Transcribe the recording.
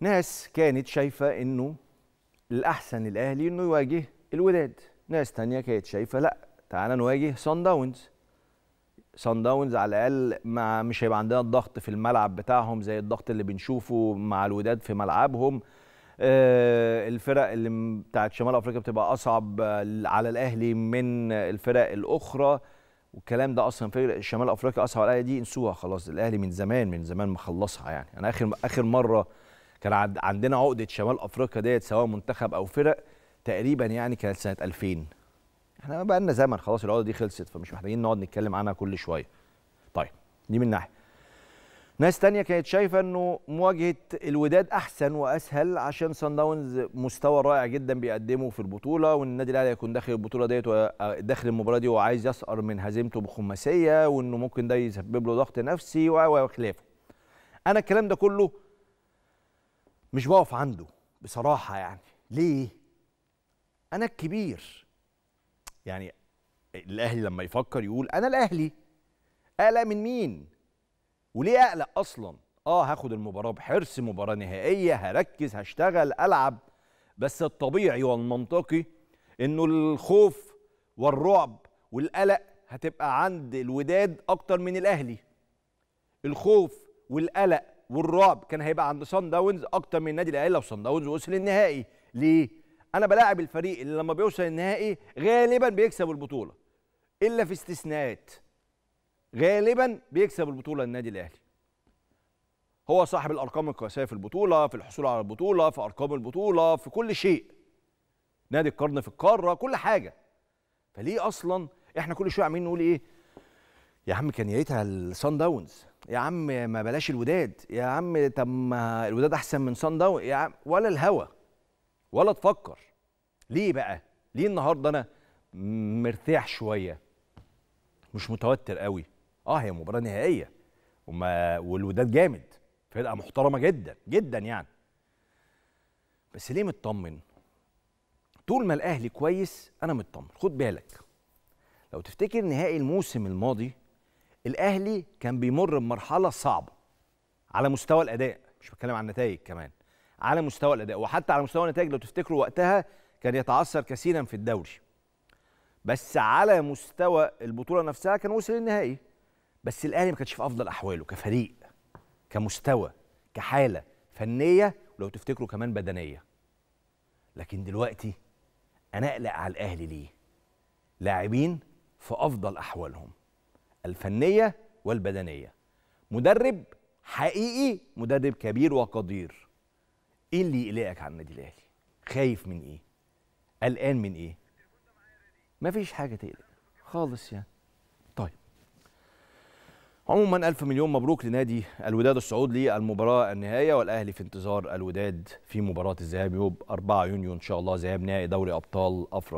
ناس كانت شايفه انه الاحسن الاهلي انه يواجه الوداد ناس تانية كانت شايفه لا تعالى نواجه سان داونز سان داونز على الاقل ما مش هيبقى عندنا الضغط في الملعب بتاعهم زي الضغط اللي بنشوفه مع الوداد في ملعبهم آه، الفرق اللي بتاعت شمال افريقيا بتبقى اصعب آه، على الاهلي من الفرق الاخرى والكلام ده اصلا فرق شمال افريقيا اصعب على الاهلي دي انسوها خلاص الاهلي من زمان من زمان مخلصها يعني انا اخر اخر مره كان عندنا عقده شمال افريقيا ديت سواء منتخب او فرق تقريبا يعني كانت سنه 2000 احنا بقى لنا زمن خلاص العقده دي خلصت فمش محتاجين نقعد نتكلم عنها كل شويه طيب دي من ناحيه ناس تانية كانت شايفة أنه مواجهة الوداد أحسن وأسهل عشان صن داونز مستوى رائع جدا بيقدمه في البطولة وأن النادي الأهلي هيكون داخل البطولة ديت آه، داخل المباراة دي وعايز يسقر من هزيمته بخماسية وأنه ممكن ده يسبب له ضغط نفسي وخلافه. أنا الكلام ده كله مش بقف عنده بصراحة يعني ليه؟ أنا الكبير يعني الأهلي لما يفكر يقول أنا الأهلي أقلق من مين؟ وليه أقلق أصلا؟ آه هاخد المباراة بحرص مباراة نهائية هركز هشتغل ألعب بس الطبيعي والمنطقي إنه الخوف والرعب والقلق هتبقى عند الوداد أكتر من الأهلي الخوف والقلق والرعب كان هيبقى عند سان داونز اكتر من النادي الاهلي لو سان داونز وصل النهائي ليه انا بلاعب الفريق اللي لما بيوصل النهائي غالبا بيكسب البطوله الا في استثناءات غالبا بيكسب البطوله النادي الاهلي هو صاحب الارقام القياسيه في البطوله في الحصول على البطوله في ارقام البطوله في كل شيء نادي القرن في القاره كل حاجه فليه اصلا احنا كل شويه عمالين نقول ايه يا عم كان يا ريتها الصن داونز يا عم ما بلاش الوداد يا عم طب ما الوداد احسن من صن داونز يا عم ولا الهوا ولا تفكر ليه بقى ليه النهارده انا مرتاح شويه مش متوتر قوي اه هي مباراه نهائيه وما والوداد جامد فرقه محترمه جدا جدا يعني بس ليه مطمن طول ما الاهلي كويس انا مطمن خد بالك لو تفتكر نهائي الموسم الماضي الاهلي كان بيمر بمرحله صعبه على مستوى الاداء مش بتكلم عن النتائج كمان على مستوى الاداء وحتى على مستوى النتائج لو تفتكروا وقتها كان يتعثر كثيرا في الدوري بس على مستوى البطوله نفسها كان وصل للنهائي بس الاهلي ما كانش في افضل احواله كفريق كمستوى كحاله فنيه ولو تفتكروا كمان بدنيه لكن دلوقتي انا اقلق على الاهلي ليه لاعبين في افضل احوالهم الفنيه والبدنيه مدرب حقيقي مدرب كبير وقدير ايه اللي يقلقك عن النادي الاهلي خايف من ايه قلقان من ايه مفيش حاجه تقلق خالص يعني طيب عموما الف مليون مبروك لنادي الوداد الصعود للمباراه النهائيه والاهلي في انتظار الوداد في مباراه الذهاب يوم 4 يونيو ان شاء الله ذهاب نهائي دوري ابطال افريقيا